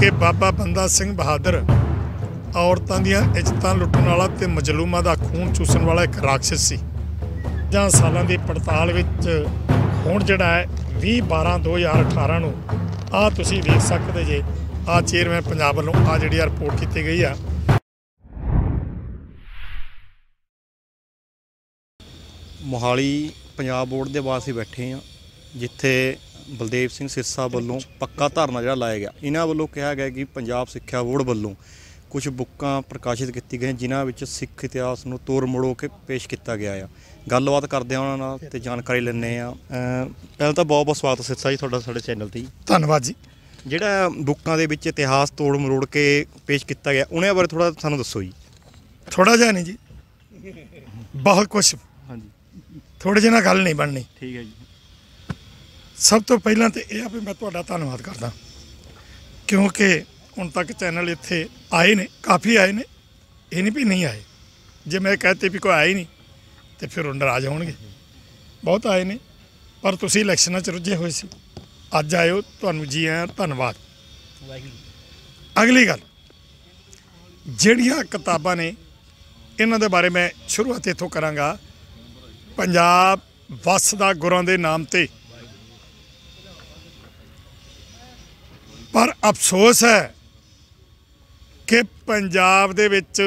ਕਿ ਬਾਬਾ ਬੰਦਾ ਸਿੰਘ ਬਹਾਦਰ ਔਰਤਾਂ ਦੀਆਂ ਇੱਜ਼ਤਾਂ ਲੁੱਟਣ ਵਾਲਾ ਤੇ ਮਜਲੂਮਾਂ ਦਾ ਖੂਨ ਚੂਸਣ ਵਾਲਾ ਇੱਕ ਰਾਖਸ਼ ਸੀ ਜਾਂ ਸਾਲਾਂ ਦੀ ਪੜਤਾਲ ਵਿੱਚ ਹੁਣ ਜਿਹੜਾ ਹੈ 20 12 2018 ਨੂੰ ਆ ਤੁਸੀਂ ਦੇਖ ਸਕਦੇ ਜੇ ਆ ਚੇਅਰਮੈਨ ਪੰਜਾਬ ਵੱਲੋਂ ਆ ਜਿਹੜੀ ਰਿਪੋਰਟ ਕੀਤੀ ਗਈ ਆ ਮੋਹਾਲੀ ਪੰਜਾਬ ਬੋਰਡ ਦੇ ਵਾਸੀ ਬੈਠੇ ਆ ਜਿੱਥੇ ਬਲਦੇਵ ਸਿੰਘ ਸਿਰਸਾ ਵੱਲੋਂ ਪੱਕਾ ਧਰਨਾ ਜਿਹੜਾ ਲਾਇਆ ਗਿਆ ਇਹਨਾਂ ਵੱਲੋਂ ਕਿਹਾ ਗਿਆ ਕਿ ਪੰਜਾਬ ਸਿੱਖਿਆ ਬੋਰਡ ਵੱਲੋਂ ਕੁਝ ਬੁੱਕਾਂ ਪ੍ਰਕਾਸ਼ਿਤ ਕੀਤੀ ਗਈਆਂ ਜਿਨ੍ਹਾਂ ਵਿੱਚ ਸਿੱਖ ਇਤਿਹਾਸ ਨੂੰ ਤੋੜ ਮੋੜੋ ਕੇ ਪੇਸ਼ ਕੀਤਾ ਗਿਆ ਆ ਗੱਲਬਾਤ ਕਰਦੇ ਆ ਉਹਨਾਂ ਨਾਲ ਤੇ ਜਾਣਕਾਰੀ ਲੈਣੇ ਆ ਪਹਿਲਾਂ ਤਾਂ ਬਹੁਤ ਬਹੁਤ ਸਵਾਗਤ ਸਿਰਸਾ ਜੀ ਤੁਹਾਡਾ ਸਾਡੇ ਚੈਨਲ ਤੇ ਧੰਨਵਾਦ ਜੀ ਜਿਹੜਾ ਬੁੱਕਾਂ ਦੇ ਵਿੱਚ ਇਤਿਹਾਸ ਤੋੜ ਮਰੋੜ ਕੇ ਪੇਸ਼ ਕੀਤਾ ਗਿਆ ਉਹਨਾਂ ਬਾਰੇ ਥੋੜਾ ਸਾਨੂੰ ਦੱਸੋ ਜੀ ਥੋੜਾ ਜਿਹਾ ਨਹੀਂ ਜੀ ਬਹੁਤ ਕੁਝ ਹਾਂਜੀ ਥੋੜੇ ਜਿਹਾ ਗੱਲ ਨਹੀਂ ਬਣਨੀ ਠੀਕ ਹੈ ਜੀ ਸਭ ਤੋਂ ਪਹਿਲਾਂ ਤੇ ਇਹ ਆ ਵੀ ਮੈਂ ਤੁਹਾਡਾ ਧੰਨਵਾਦ ਕਰਦਾ ਕਿਉਂਕਿ ਹੁਣ ਤੱਕ ਚੈਨਲ ਇੱਥੇ ਆਏ ਨੇ ਕਾਫੀ ਆਏ ਨੇ ਇਹ ਨਹੀਂ ਵੀ ਨਹੀਂ ਆਏ ਜੇ ਮੈਂ ਕਹਤੇ ਵੀ ਕੋਈ ਆਇਆ ਹੀ ਨਹੀਂ ਤੇ ਫਿਰ ਉਹ ਨਾਰਾਜ਼ ਹੋਣਗੇ ਬਹੁਤ ਆਏ ਨੇ ਪਰ ਤੁਸੀਂ ਇਲੈਕਸ਼ਨਾਂ 'ਚ ਰੁੱਝੇ ਹੋਏ ਸੀ ਅੱਜ ਆਇਓ ਤੁਹਾਨੂੰ ਜੀ ਆਇਆਂ ਧੰਨਵਾਦ ਅਗਲੀ ਗੱਲ ਜਿਹੜੀਆਂ ਕਿਤਾਬਾਂ ਨੇ ਇਹਨਾਂ ਦੇ ਬਾਰੇ ਮੈਂ ਸ਼ੁਰੂਆਤ ਇੱਥੋਂ ਕਰਾਂਗਾ ਪੰਜਾਬ ਵਸ ਦਾ ਗੁਰਾਂ ਦੇ ਨਾਮ ਤੇ ਅਫਸੋਸ ਹੈ ਕਿ ਪੰਜਾਬ ਦੇ ਵਿੱਚ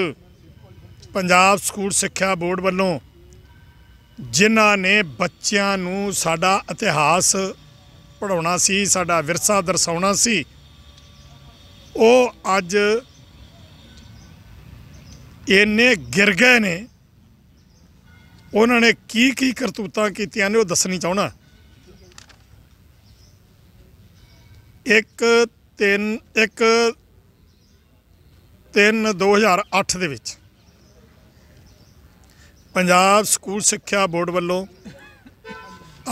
ਪੰਜਾਬ ਸਕੂਲ ਸਿੱਖਿਆ ਬੋਰਡ ਵੱਲੋਂ ਜਿਨ੍ਹਾਂ ਨੇ ਬੱਚਿਆਂ ਨੂੰ ਸਾਡਾ ਇਤਿਹਾਸ ਪੜਾਉਣਾ ਸੀ ਸਾਡਾ ਵਿਰਸਾ ਦਰਸਾਉਣਾ ਸੀ ਉਹ ਅੱਜ ਇੰਨੇ ਗਿਰ ਗਏ ਨੇ ਉਹਨਾਂ ਨੇ ਕੀ ਕੀ ਕਰਤੂਤਾਂ ਕੀਤੀਆਂ ਨੇ ਉਹ ਦੱਸਣੀ ਚਾਹਣਾ ਇੱਕ ਤਿੰਨ ਇੱਕ 3 2008 ਦੇ ਵਿੱਚ ਪੰਜਾਬ ਸਕੂਲ ਸਿੱਖਿਆ ਬੋਰਡ ਵੱਲੋਂ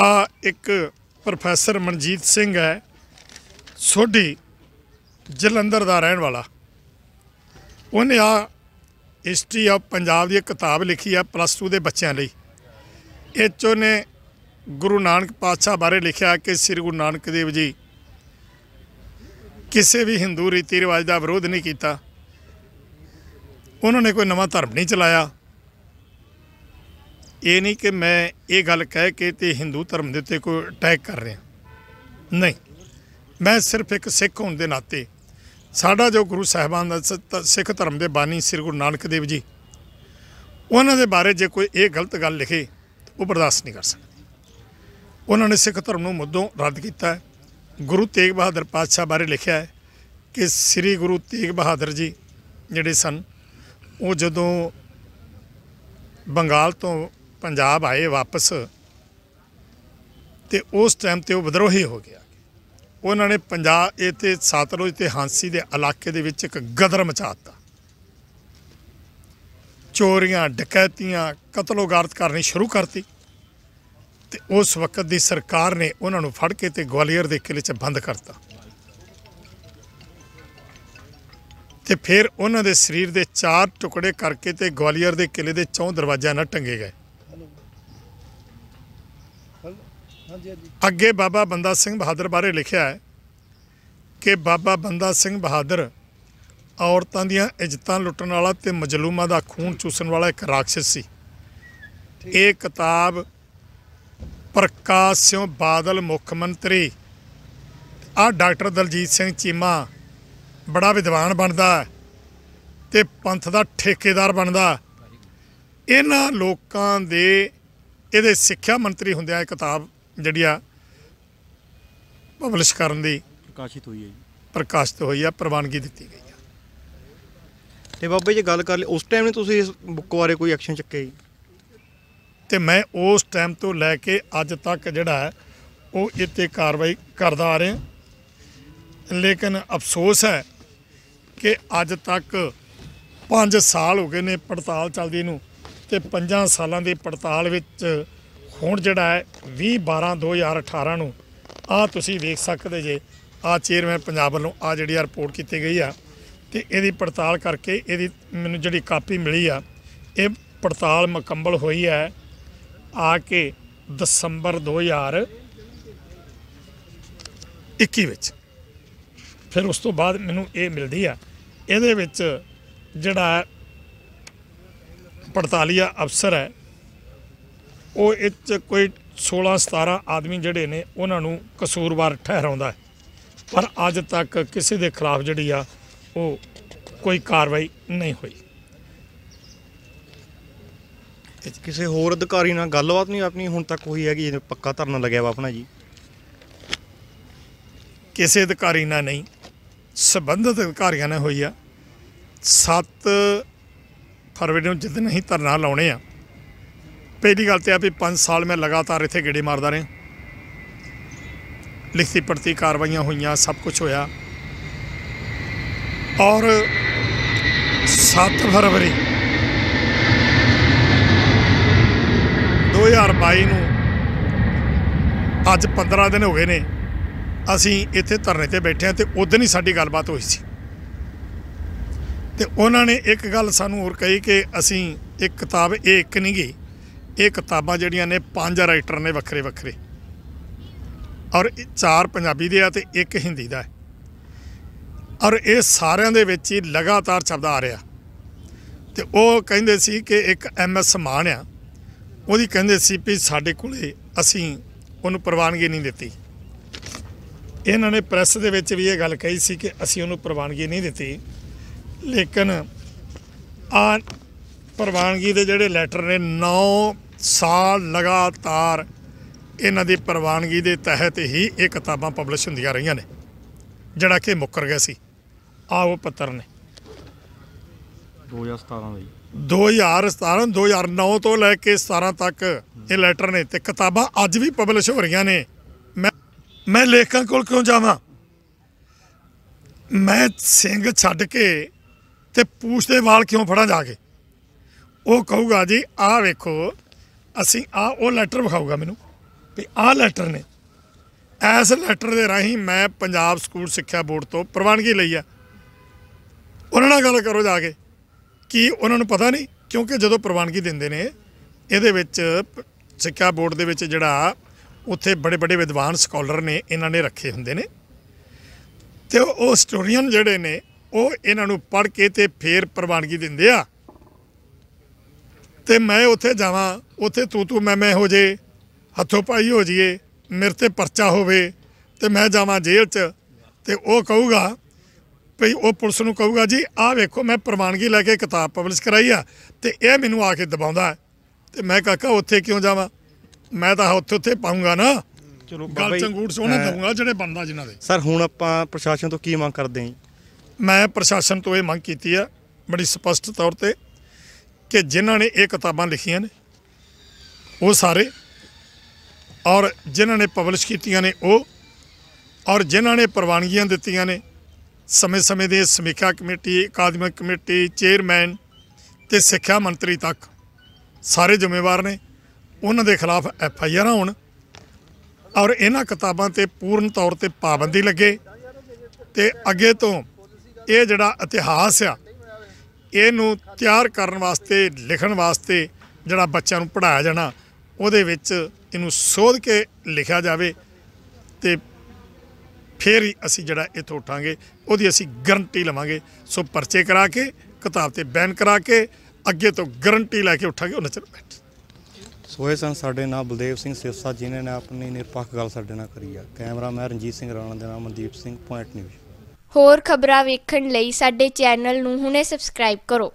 ਆ ਇੱਕ ਪ੍ਰੋਫੈਸਰ ਮਨਜੀਤ ਸਿੰਘ ਹੈ ਸੋਢੀ ਜਲੰਧਰ ਦਾ ਰਹਿਣ ਵਾਲਾ ਉਹਨੇ ਆ ਹਿਸਟਰੀ ਆਫ ਪੰਜਾਬ ਦੀ ਕਿਤਾਬ ਲਿਖੀ ਆ ਪਲੱਸ 2 ਦੇ ਬੱਚਿਆਂ ਲਈ ਇਹ ਚੋਂ ਨੇ ਗੁਰੂ ਨਾਨਕ ਪਾਤਸ਼ਾਹ ਬਾਰੇ ਲਿਖਿਆ ਕਿ ਸ੍ਰੀ ਗੁਰੂ ਨਾਨਕ ਦੇਵ ਜੀ ਕਿਸੇ ਵੀ ਹਿੰਦੂ ਰੀਤੀ ਰਿਵਾਜ ਦਾ ਵਿਰੋਧ ਨਹੀਂ ਕੀਤਾ ਉਹਨਾਂ ਨੇ ਕੋਈ ਨਵਾਂ ਧਰਮ ਨਹੀਂ ਚਲਾਇਆ ਇਹ ਨਹੀਂ ਕਿ ਮੈਂ ਇਹ ਗੱਲ ਕਹਿ ਕੇ ਤੇ ਹਿੰਦੂ ਧਰਮ ਦੇ ਉੱਤੇ ਕੋਈ ਅਟੈਕ ਕਰ ਰਿਹਾ ਨਹੀਂ ਮੈਂ ਸਿਰਫ ਇੱਕ ਸਿੱਖ ਹੋਣ ਦੇ ਨਾਤੇ ਸਾਡਾ ਜੋ ਗੁਰੂ ਸਾਹਿਬਾਨ ਦਾ ਸਿੱਖ ਧਰਮ ਦੇ ਬਾਨੀ ਸ੍ਰੀ ਗੁਰੂ ਨਾਨਕ ਦੇਵ ਜੀ ਉਹਨਾਂ ਦੇ ਬਾਰੇ ਜੇ ਕੋਈ ਇਹ ਗਲਤ ਗੱਲ ਲਿਖੇ ਉਹ ਬਰਦਾਸ਼ਤ ਨਹੀਂ ਕਰ ਸਕਦਾ ਉਹਨਾਂ ਨੇ ਸਿੱਖ ਧਰਮ ਨੂੰ ਮੁੱਦੋਂ ਰੱਦ ਕੀਤਾ ਹੈ ਗੁਰੂ ਤੇਗ ਬਹਾਦਰ ਪਾਤਸ਼ਾਹ ਬਾਰੇ ਲਿਖਿਆ ਹੈ ਕਿ ਸ੍ਰੀ ਗੁਰੂ ਤੇਗ ਬਹਾਦਰ ਜੀ ਜਿਹੜੇ ਸਨ ਉਹ ਜਦੋਂ ਬੰਗਾਲ ਤੋਂ ਪੰਜਾਬ ਆਏ ਵਾਪਸ ਤੇ ਉਸ ਟਾਈਮ ਤੇ ਉਹ ਵਿਦਰੋਹੀ ਹੋ ਗਿਆ ਉਹਨਾਂ ਨੇ ਪੰਜਾਬ ਇਹ ਤੇ ਸਤਲੁਜ ਤੇ ਹਾਂਸੀ ਦੇ ਇਲਾਕੇ ਦੇ ਵਿੱਚ ਇੱਕ ਗਦਰ ਮਚਾਤਾ ਚੋਰੀਆਂ ਡਕੈਤੀਆਂ ਕਤਲੋਗਾਰਤ ਕਰਨੀ ਸ਼ੁਰੂ ਕਰਤੀ ਉਸ ਵਕਤ ਦੀ ਸਰਕਾਰ ਨੇ ਉਹਨਾਂ ਨੂੰ ਫੜ ਕੇ ਤੇ ਗਵਾਲੀਅਰ ਦੇ ਕਿਲੇ 'ਚ ਬੰਦ ਕਰਤਾ ਤੇ ਫਿਰ ਉਹਨਾਂ ਦੇ ਸਰੀਰ ਦੇ ਚਾਰ ਟੁਕੜੇ ਕਰਕੇ ਤੇ ਗਵਾਲੀਅਰ ਦੇ ਕਿਲੇ ਦੇ ਚੌਂ ਦਰਵਾਜ਼ਿਆਂ ਨਾਲ ਟੰਗੇ ਗਏ ਅੱਗੇ ਬਾਬਾ ਬੰਦਾ ਸਿੰਘ ਬਹਾਦਰ ਬਾਰੇ ਲਿਖਿਆ ਹੈ ਕਿ ਬਾਬਾ ਬੰਦਾ ਸਿੰਘ ਬਹਾਦਰ ਔਰਤਾਂ ਦੀਆਂ ਇੱਜ਼ਤਾਂ ਲੁੱਟਣ ਵਾਲਾ ਤੇ ਮਜਲੂਮਾਂ ਦਾ ਖੂਨ ਚੂਸਣ ਵਾਲਾ ਇੱਕ ਰਾਖਸ਼ ਸੀ ਇਹ ਕਿਤਾਬ ਪ੍ਰਕਾਸ਼ ਸਿੰਘ ਬਾਦਲ ਮੁੱਖ ਮੰਤਰੀ ਆ ਡਾਕਟਰ ਦਲਜੀਤ ਸਿੰਘ ਚੀਮਾ ਬੜਾ ਵਿਦਵਾਨ ਬਣਦਾ ਤੇ ਪੰਥ ਦਾ ਠੇਕੇਦਾਰ ਬਣਦਾ ਇਹਨਾਂ ਲੋਕਾਂ ਦੇ ਇਹਦੇ ਸਿੱਖਿਆ ਮੰਤਰੀ ਹੁੰਦੇ ਇਹ ਕਿਤਾਬ ਜਿਹੜੀ ਆ ਪਬਲਿਸ਼ ਕਰਨ ਦੀ ਪ੍ਰਕਾਸ਼ਿਤ ਹੋਈ ਹੈ ਜੀ ਪ੍ਰਕਾਸ਼ਿਤ ਹੋਈ ਆ ਪ੍ਰਵਾਨਗੀ ਦਿੱਤੀ ਗਈ ਆ ਤੇ ਬਾਬੇ ਜੀ ਗੱਲ ਕਰ ਲਈ ਉਸ ਟਾਈਮ ਨੇ ਤੁਸੀਂ ਇਸ ਬੁੱਕ ਬਾਰੇ ਕੋਈ ਐਕਸ਼ਨ ਚੱਕਿਆ ਜੀ ਤੇ ਮੈਂ ਉਸ ਟਾਈਮ ਤੋਂ ਲੈ ਕੇ ਅੱਜ ਤੱਕ ਜਿਹੜਾ ਉਹ ਇੱਥੇ ਕਾਰਵਾਈ ਕਰਦਾ ਆ ਰਿਹਾ ਲੇਕਿਨ ਅਫਸੋਸ ਹੈ ਕਿ ਅੱਜ ਤੱਕ 5 ਸਾਲ ਹੋ ਗਏ ਨੇ ਪੜਤਾਲ ਚੱਲਦੀ ਨੂੰ ਤੇ 5 ਸਾਲਾਂ ਦੀ ਪੜਤਾਲ ਵਿੱਚ ਹੁਣ ਜਿਹੜਾ ਹੈ 20 12 2018 ਨੂੰ ਆ ਤੁਸੀਂ ਵੇਖ ਸਕਦੇ ਜੇ ਆ ਚੇਅਰਮੈਨ ਪੰਜਾਬ ਵੱਲੋਂ ਆ ਜਿਹੜੀ ਆ ਰਿਪੋਰਟ ਕੀਤੀ ਗਈ ਆ ਤੇ ਇਹਦੀ ਪੜਤਾਲ ਕਰਕੇ ਇਹਦੀ ਮੈਨੂੰ ਜਿਹੜੀ ਕਾਪੀ ਮਿਲੀ ਆ ਇਹ ਪੜਤਾਲ ਮੁਕੰਮਲ ਹੋਈ ਹੈ ਆ ਕੇ ਦਸੰਬਰ 2021 ਵਿੱਚ ਫਿਰ ਉਸ ਤੋਂ ਬਾਅਦ ਮੈਨੂੰ ਇਹ ਮਿਲਦੀ ਆ ਇਹਦੇ ਵਿੱਚ ਜਿਹੜਾ ਪੜਤਾਲੀਆ ਅਫਸਰ ਹੈ ਉਹ ਇੱਚ ਕੋਈ 16 17 ਆਦਮੀ ਜਿਹੜੇ ਨੇ ਉਹਨਾਂ ਨੂੰ ਕਸੂਰਵਾਰ ਠਹਿਰਾਉਂਦਾ ਪਰ ਅੱਜ ਤੱਕ ਕਿਸੇ ਦੇ ਖਿਲਾਫ ਜਿਹੜੀ ਆ ਉਹ ਕੋਈ ਕਾਰਵਾਈ ਨਹੀਂ ਹੋਈ ਕਿਸੇ ਹੋਰ ਅਧਿਕਾਰੀ ਨਾਲ ਗੱਲਬਾਤ ਨਹੀਂ ਆਪਣੀ ਹੁਣ ਤੱਕ ਹੋਈ ਹੈਗੀ ਜਿਵੇਂ ਪੱਕਾ ਧਰਨਾ ਲੱਗਿਆ ਵਾ ਆਪਣਾ ਜੀ ਕਿਸੇ ਅਧਿਕਾਰੀ ਨਾਲ ਨਹੀਂ ਸਬੰਧਤ ਅਧਿਕਾਰੀਆਂ ਨਾਲ ਹੋਈ ਆ 7 ਫਰਵਰੀ ਨੂੰ ਜਿੱਦ ਨਹੀਂ ਧਰਨਾ ਲਾਉਣੇ ਆ ਪਹਿਲੀ ਗੱਲ ਤੇ ਆ ਵੀ 5 ਸਾਲ ਮੈਂ ਲਗਾਤਾਰ ਇੱਥੇ ਗੇੜੇ ਮਾਰਦਾ ਰਿਹਾ ਲਿਖਤੀ ਪ੍ਰਤੀ ਕਾਰਵਾਈਆਂ ਹੋਈਆਂ ਸਭ ਕੁਝ ਹੋਇਆ ਔਰ 7 ਫਰਵਰੀ 2022 ਨੂੰ ਅੱਜ 15 ਦਿਨ ਹੋ ਗਏ ਨੇ ਅਸੀਂ ਇੱਥੇ ਧਰਨੇ ਤੇ ਬੈਠੇ ਆ ਤੇ ਉਦੋਂ ਹੀ ਸਾਡੀ ਗੱਲਬਾਤ ਹੋਈ ਸੀ ਤੇ ਉਹਨਾਂ ਨੇ ਇੱਕ ਗੱਲ ਸਾਨੂੰ ਹੋਰ ਕਹੀ ਕਿ ਅਸੀਂ ਇੱਕ ਕਿਤਾਬ ਇਹ ਇੱਕ ਨਹੀਂ ਗਈ ਇਹ ਕਿਤਾਬਾਂ ਜਿਹੜੀਆਂ ਨੇ ਪੰਜ ਰਾਈਟਰ ਨੇ ਵੱਖਰੇ ਵੱਖਰੇ ਔਰ ਚਾਰ ਪੰਜਾਬੀ ਦੇ ਆ ਤੇ ਇੱਕ ਹਿੰਦੀ ਦਾ ਔਰ ਇਹ ਸਾਰਿਆਂ ਦੇ ਵਿੱਚ ਹੀ ਲਗਾਤਾਰ ਸ਼ਬਦ ਆ ਰਿਹਾ ਤੇ ਉਹ ਕਹਿੰਦੇ ਸੀ ਕਿ ਇੱਕ ਐਮਐਸ ਮਾਨ ਆ ਉਹਦੀ ਕਹਿੰਦੇ ਸੀ ਵੀ ਸਾਡੇ ਕੋਲੇ ਅਸੀਂ ਉਹਨੂੰ ਪ੍ਰਵਾਨਗੀ ਨਹੀਂ ਦਿੱਤੀ ਇਹਨਾਂ ਨੇ ਪ੍ਰੈਸ ਦੇ ਵਿੱਚ ਵੀ ਇਹ ਗੱਲ ਕਹੀ ਸੀ ਕਿ ਅਸੀਂ ਉਹਨੂੰ ਪ੍ਰਵਾਨਗੀ ਨਹੀਂ ਦਿੱਤੀ ਲੇਕਿਨ ਆ ਪ੍ਰਵਾਨਗੀ ਦੇ ਜਿਹੜੇ ਲੈਟਰ ਨੇ 9 ਸਾਲ ਲਗਾਤਾਰ ਇਹਨਾਂ ਦੀ ਪ੍ਰਵਾਨਗੀ ਦੇ ਤਹਿਤ ਹੀ ਇਹ ਕਿਤਾਬਾਂ ਪਬਲਿਸ਼ ਹੁੰਦੀਆਂ ਰਹੀਆਂ ਨੇ ਜਿਹੜਾ ਕਿ ਮੁੱਕਰ ਗਿਆ ਸੀ ਆ ਉਹ ਪੱਤਰ ਨੇ 2017 ਦੀ 2017 2009 ਤੋਂ ਲੈ ਕੇ 17 ਤੱਕ ਇਹ ਲੈਟਰ ਨੇ ਤੇ ਕਿਤਾਬਾਂ ਅੱਜ ਵੀ ਪਬਲਿਸ਼ ਹੋ ਰਹੀਆਂ ਨੇ ਮੈਂ ਮੈਂ ਲੇਖਕਾਂ ਕੋਲ ਕਿਉਂ ਜਾਵਾਂ ਮੈਂ ਸਿੰਘ ਛੱਡ ਕੇ ਤੇ ਪੂਛ ਦੇ ਵਾਲ ਕਿਉਂ ਫੜਾਂ ਜਾ ਕੇ ਉਹ ਕਹੂਗਾ ਜੀ ਆਹ ਵੇਖੋ ਅਸੀਂ ਆ ਉਹ ਲੈਟਰ ਵਿਖਾਊਗਾ ਮੈਨੂੰ ਵੀ ਆਹ ਲੈਟਰ ਨੇ ਐਸ ਲੈਟਰ ਦੇ ਰਾਹੀਂ ਮੈਂ ਪੰਜਾਬ ਸਕੂਲ ਸਿੱਖਿਆ ਬੋਰਡ ਤੋਂ ਪ੍ਰਵਾਨਗੀ ਲਈ ਆ ਉਹਨਾਂ ਨਾਲ ਗੱਲ ਕਰੋ ਜਾ ਕੇ ਕੀ ਉਹਨਾਂ ਨੂੰ ਪਤਾ ਨਹੀਂ ਕਿਉਂਕਿ ਜਦੋਂ ਪ੍ਰਵਾਨਗੀ ਦਿੰਦੇ ਨੇ ਇਹਦੇ ਵਿੱਚ ਸਿੱਖਿਆ ਬੋਰਡ ਦੇ ਵਿੱਚ ਜਿਹੜਾ ਉੱਥੇ ਬੜੇ ਬੜੇ ਵਿਦਵਾਨ ਸਕਾਲਰ ਨੇ ਇਹਨਾਂ ਨੇ ਰੱਖੇ ਹੁੰਦੇ ਨੇ ਤੇ ਉਹ ਹਿਸਟੋਰੀਅਨ ਜਿਹੜੇ ਨੇ ਉਹ ਇਹਨਾਂ ਨੂੰ ਪੜ ਕੇ ਤੇ ਫੇਰ ਪ੍ਰਵਾਨਗੀ ਦਿੰਦੇ ਆ ਤੇ ਮੈਂ ਉੱਥੇ ਜਾਵਾਂ ਉੱਥੇ ਤੂੰ ਤੂੰ ਮੈਂ ਮੈਂ ਹੋ ਜੇ ਹੱਥੋਂ ਪਾਈ ਹੋ ਜੀਏ ਮੇਰੇ ਤੇ ਪਰਚਾ ਹੋਵੇ ਤੇ ਮੈਂ ਜਾਵਾਂ ਜੇਲ੍ਹ 'ਚ ਤੇ ਉਹ ਕਹੂਗਾ ਭਈ ਉਹ ਪੁਲਿਸ ਨੂੰ ਕਹੂਗਾ ਜੀ ਆਹ ਵੇਖੋ ਮੈਂ ਪ੍ਰਮਾਣਗੀ ਲੈ ਕੇ ਕਿਤਾਬ ਪਬਲਿਸ਼ ਕਰਾਈ ਆ ਤੇ ਇਹ ਮੈਨੂੰ ਆ ਕੇ ਦਬਾਉਂਦਾ ਤੇ ਮੈਂ ਕਾਕਾ ਉੱਥੇ ਕਿਉਂ ਜਾਵਾਂ ਮੈਂ ਤਾਂ ਉੱਥੇ ਉੱਥੇ ਪਾਉਂਗਾ ਨਾ ਚਲੋ ਗੱਲ ਚੰਗੂੜ ਸੋਹਣਾ ਦਊਂਗਾ ਜਿਹੜੇ ਬੰਦਾ ਜਿਨ੍ਹਾਂ ਦੇ ਸਰ ਹੁਣ ਆਪਾਂ ਪ੍ਰਸ਼ਾਸਨ ਤੋਂ ਕੀ ਮੰਗ ਕਰਦੇ ਹਾਂ ਮੈਂ ਪ੍ਰਸ਼ਾਸਨ ਤੋਂ ਇਹ ਮੰਗ ਕੀਤੀ ਆ ਬੜੀ ਸਪਸ਼ਟ ਤੌਰ ਤੇ ਕਿ ਜਿਨ੍ਹਾਂ ਨੇ ਇਹ ਕਿਤਾਬਾਂ ਲਿਖੀਆਂ ਨੇ ਉਹ ਸਾਰੇ ਔਰ ਜਿਨ੍ਹਾਂ ਨੇ ਪਬਲਿਸ਼ ਕੀਤੀਆਂ ਨੇ ਉਹ ਔਰ ਜਿਨ੍ਹਾਂ ਨੇ ਪ੍ਰਵਾਨਗੀਆਂ ਦਿੱਤੀਆਂ ਨੇ ਸਮੇਂ-ਸਮੇਂ ਦੇ ਸਮੀਖਿਆ ਕਮੇਟੀ ਅਕਾਦਮਿਕ ਕਮੇਟੀ ਚੇਅਰਮੈਨ ਤੇ ਸਿੱਖਿਆ ਮੰਤਰੀ ਤੱਕ ਸਾਰੇ ਜ਼ਿੰਮੇਵਾਰ ਨੇ ਉਹਨਾਂ ਦੇ ਖਿਲਾਫ ਐਫ ਆਈ ਆਰ ਹੋਣ ਔਰ ਇਹਨਾਂ ਕਿਤਾਬਾਂ ਤੇ ਪੂਰਨ ਤੌਰ ਤੇ ਪਾਬੰਦੀ ਲੱਗੇ ਤੇ ਅੱਗੇ ਤੋਂ ਇਹ ਜਿਹੜਾ ਇਤਿਹਾਸ ਆ ਇਹਨੂੰ ਤਿਆਰ ਕਰਨ ਵਾਸਤੇ ਲਿਖਣ ਵਾਸਤੇ ਜਿਹੜਾ ਬੱਚਿਆਂ ਨੂੰ ਪੜਾਇਆ ਜਾਣਾ ਉਹਦੇ ਵਿੱਚ ਇਹਨੂੰ ਸੋਧ ਕੇ ਲਿਖਿਆ ਜਾਵੇ ਤੇ ਫਿਰ ਹੀ ਅਸੀਂ ਜਿਹੜਾ ਇੱਥੋਂ ਉਠਾਂਗੇ ਉਹਦੀ ਅਸੀਂ ਗਰੰਟੀ ਲਵਾਂਗੇ ਸੋ ਪਰਚੇ ਕਰਾ ਕੇ ਕਿਤਾਬ ਤੇ ਬੈਨ ਕਰਾ ਕੇ ਅੱਗੇ ਤੋਂ ਗਰੰਟੀ ਲੈ ਕੇ ਉਠਾਂਗੇ ਉਹ ਨਚਰ ਬੈਠ ਸੋਏ ਸਨ ਸਾਡੇ ਨਾਲ ਬਲਦੇਵ ਸਿੰਘ ਸਿਰਸਾ ਜਿਨ੍ਹਾਂ ਨੇ ਆਪਣੀ ਨਿਰਪੱਖ ਗੱਲ ਸਾਡੇ ਨਾਲ ਕਰੀ ਆ ਕੈਮਰਾਮੈਨ ਰਣਜੀਤ ਸਿੰਘ ਰਾਣਾ ਦੇ ਨਾਲ ਮਨਦੀਪ ਸਿੰਘ ਪੁਆਇੰਟ ਨਿਊਜ਼ ਹੋਰ ਖਬਰਾਂ ਵੇਖਣ ਲਈ ਸਾਡੇ ਚੈਨਲ ਨੂੰ ਹੁਣੇ ਸਬਸਕ੍ਰਾਈਬ ਕਰੋ